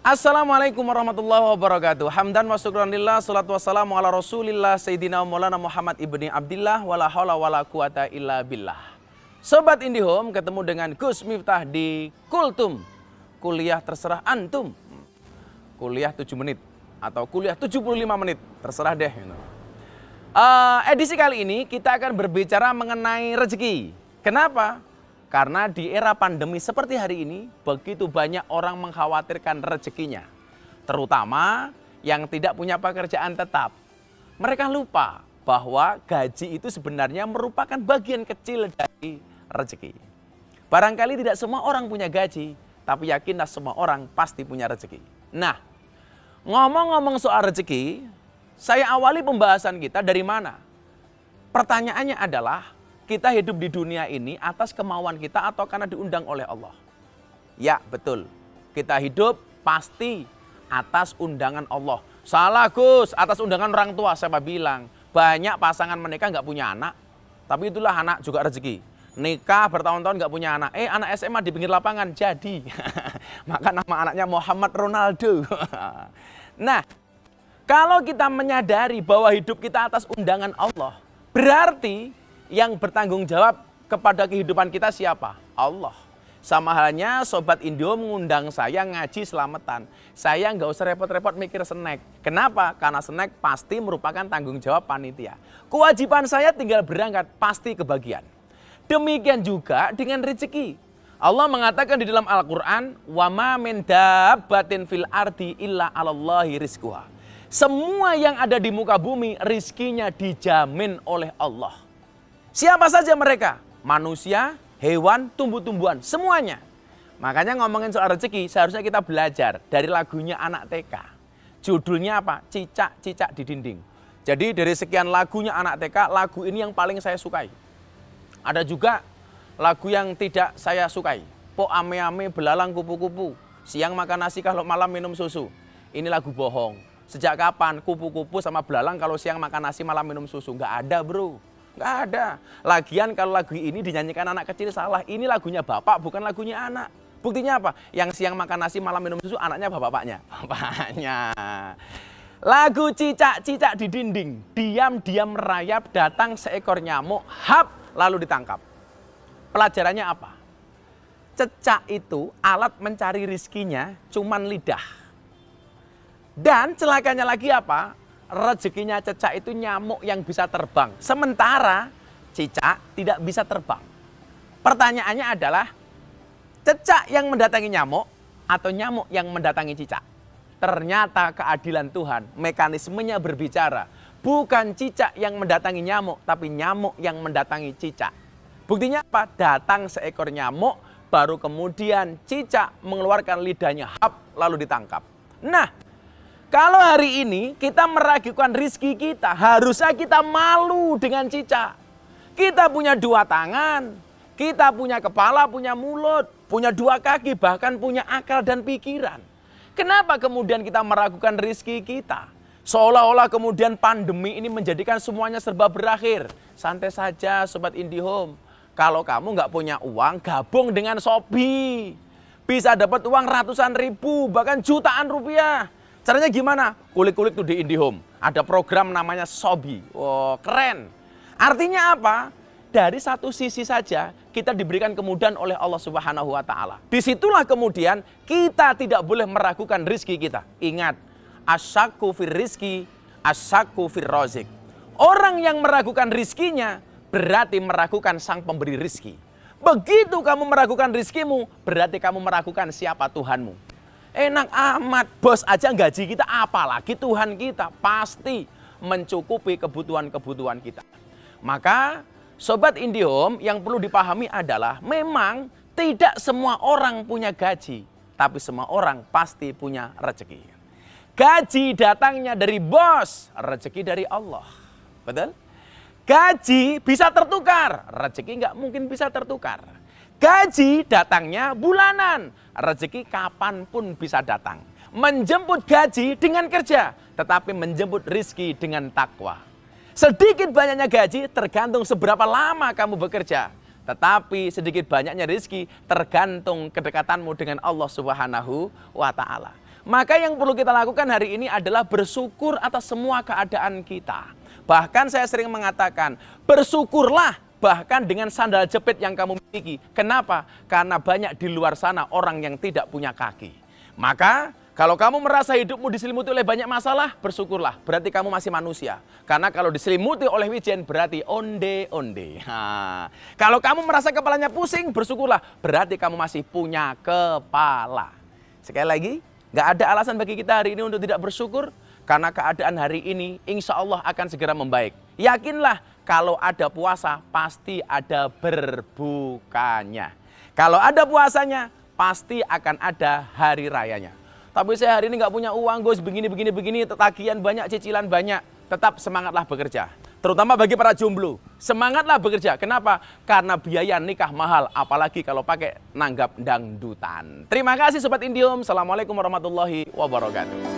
Assalamualaikum warahmatullahi wabarakatuh. Hamdan wa syukran lillah, salatu wassalamu ala rasulillah, Sayyidina Maulana Muhammad Ibni Abdillah, wala hawla wala quwata illa billah. Sobat Indihome ketemu dengan Gus Miftah di Kultum. Kuliah terserah antum. Kuliah 7 menit atau kuliah 75 menit, terserah deh. You know. Uh, edisi kali ini kita akan berbicara mengenai rezeki. Kenapa? Karena di era pandemi seperti hari ini, begitu banyak orang mengkhawatirkan rezekinya. Terutama yang tidak punya pekerjaan tetap. Mereka lupa bahwa gaji itu sebenarnya merupakan bagian kecil dari rezeki. Barangkali tidak semua orang punya gaji, tapi yakinlah semua orang pasti punya rezeki. Nah, ngomong-ngomong soal rezeki, saya awali pembahasan kita dari mana? Pertanyaannya adalah, kita hidup di dunia ini atas kemauan kita atau karena diundang oleh Allah? Ya, betul. Kita hidup pasti atas undangan Allah. Salah Gus, atas undangan orang tua siapa bilang. Banyak pasangan menikah nggak punya anak, tapi itulah anak juga rezeki nikah bertahun-tahun nggak punya anak. Eh anak SMA di pinggir lapangan jadi. Maka nama anaknya Muhammad Ronaldo. nah, kalau kita menyadari bahwa hidup kita atas undangan Allah, berarti yang bertanggung jawab kepada kehidupan kita siapa? Allah. Sama halnya Sobat Indo mengundang saya ngaji selamatan. Saya nggak usah repot-repot mikir snack. Kenapa? Karena snack pasti merupakan tanggung jawab panitia. Kewajiban saya tinggal berangkat, pasti kebagian. Demikian juga dengan rezeki. Allah mengatakan di dalam Al-Quran, وَمَا مِنْ دَابَّةٍ فِي الْأَرْضِ إِلَّا عَلَى اللَّهِ رِزْكُهَا Semua yang ada di muka bumi, rizkinya dijamin oleh Allah. Siapa saja mereka? Manusia, hewan, tumbuh-tumbuhan, semuanya. Makanya ngomongin soal rezeki, seharusnya kita belajar dari lagunya anak TK. Judulnya apa? Cicak-cicak di dinding. Jadi dari sekian lagunya anak TK, lagu ini yang paling saya sukai. Ada juga lagu yang tidak saya sukai. Po ame-ame belalang kupu-kupu. Siang makan nasi kalau malam minum susu. Ini lagu bohong. Sejak kapan kupu-kupu sama belalang kalau siang makan nasi malam minum susu? Nggak ada bro. Nggak ada. Lagian kalau lagu ini dinyanyikan anak kecil salah. Ini lagunya bapak bukan lagunya anak. Buktinya apa? Yang siang makan nasi malam minum susu anaknya bapak-bapaknya. Bapaknya. Lagu cicak-cicak di dinding, diam-diam merayap datang seekor nyamuk, hap lalu ditangkap. Pelajarannya apa? Cecak itu alat mencari rizkinya cuman lidah. Dan celakanya lagi apa? rezekinya cecak itu nyamuk yang bisa terbang. Sementara cicak tidak bisa terbang. Pertanyaannya adalah cecak yang mendatangi nyamuk atau nyamuk yang mendatangi cicak? Ternyata keadilan Tuhan, mekanismenya berbicara. Bukan cicak yang mendatangi nyamuk, tapi nyamuk yang mendatangi cicak. Buktinya apa? Datang seekor nyamuk, baru kemudian cicak mengeluarkan lidahnya hap lalu ditangkap. Nah, kalau hari ini kita meragukan rizki kita, harusnya kita malu dengan cicak. Kita punya dua tangan, kita punya kepala, punya mulut, punya dua kaki, bahkan punya akal dan pikiran. Kenapa kemudian kita meragukan rizki kita? Seolah-olah kemudian pandemi ini menjadikan semuanya serba berakhir. Santai saja Sobat Indihome. Kalau kamu nggak punya uang, gabung dengan Sobi. Bisa dapat uang ratusan ribu, bahkan jutaan rupiah Caranya gimana? Kulik-kulik tuh di IndiHome. Ada program namanya Sobi. Wow, keren. Artinya apa? Dari satu sisi saja kita diberikan kemudahan oleh Allah Subhanahu wa taala. Disitulah kemudian kita tidak boleh meragukan rizki kita. Ingat, asyaku fir rizki, asyaku fir rozik. Orang yang meragukan rizkinya berarti meragukan sang pemberi rizki. Begitu kamu meragukan rizkimu, berarti kamu meragukan siapa Tuhanmu. Enak amat, bos aja gaji kita, apalagi Tuhan kita pasti mencukupi kebutuhan-kebutuhan kita. Maka Sobat Indihome yang perlu dipahami adalah memang tidak semua orang punya gaji. Tapi semua orang pasti punya rezeki. Gaji datangnya dari bos, rezeki dari Allah. Betul? Gaji bisa tertukar, rezeki nggak mungkin bisa tertukar. Gaji datangnya bulanan, rezeki kapanpun bisa datang. Menjemput gaji dengan kerja, tetapi menjemput rizki dengan takwa. Sedikit banyaknya gaji tergantung seberapa lama kamu bekerja. Tetapi sedikit banyaknya rizki tergantung kedekatanmu dengan Allah Subhanahu wa Ta'ala. Maka yang perlu kita lakukan hari ini adalah bersyukur atas semua keadaan kita. Bahkan saya sering mengatakan, bersyukurlah bahkan dengan sandal jepit yang kamu miliki. Kenapa? Karena banyak di luar sana orang yang tidak punya kaki. Maka kalau kamu merasa hidupmu diselimuti oleh banyak masalah, bersyukurlah. Berarti kamu masih manusia. Karena kalau diselimuti oleh wijen, berarti onde-onde. Kalau kamu merasa kepalanya pusing, bersyukurlah. Berarti kamu masih punya kepala. Sekali lagi, nggak ada alasan bagi kita hari ini untuk tidak bersyukur. Karena keadaan hari ini, insya Allah akan segera membaik. Yakinlah kalau ada puasa pasti ada berbukanya. Kalau ada puasanya pasti akan ada hari rayanya. Tapi saya hari ini nggak punya uang Gus, begini begini begini, tetagihan banyak, cicilan banyak. Tetap semangatlah bekerja. Terutama bagi para jomblo, semangatlah bekerja. Kenapa? Karena biaya nikah mahal, apalagi kalau pakai nanggap dangdutan. Terima kasih Sobat Indium. Assalamualaikum warahmatullahi wabarakatuh.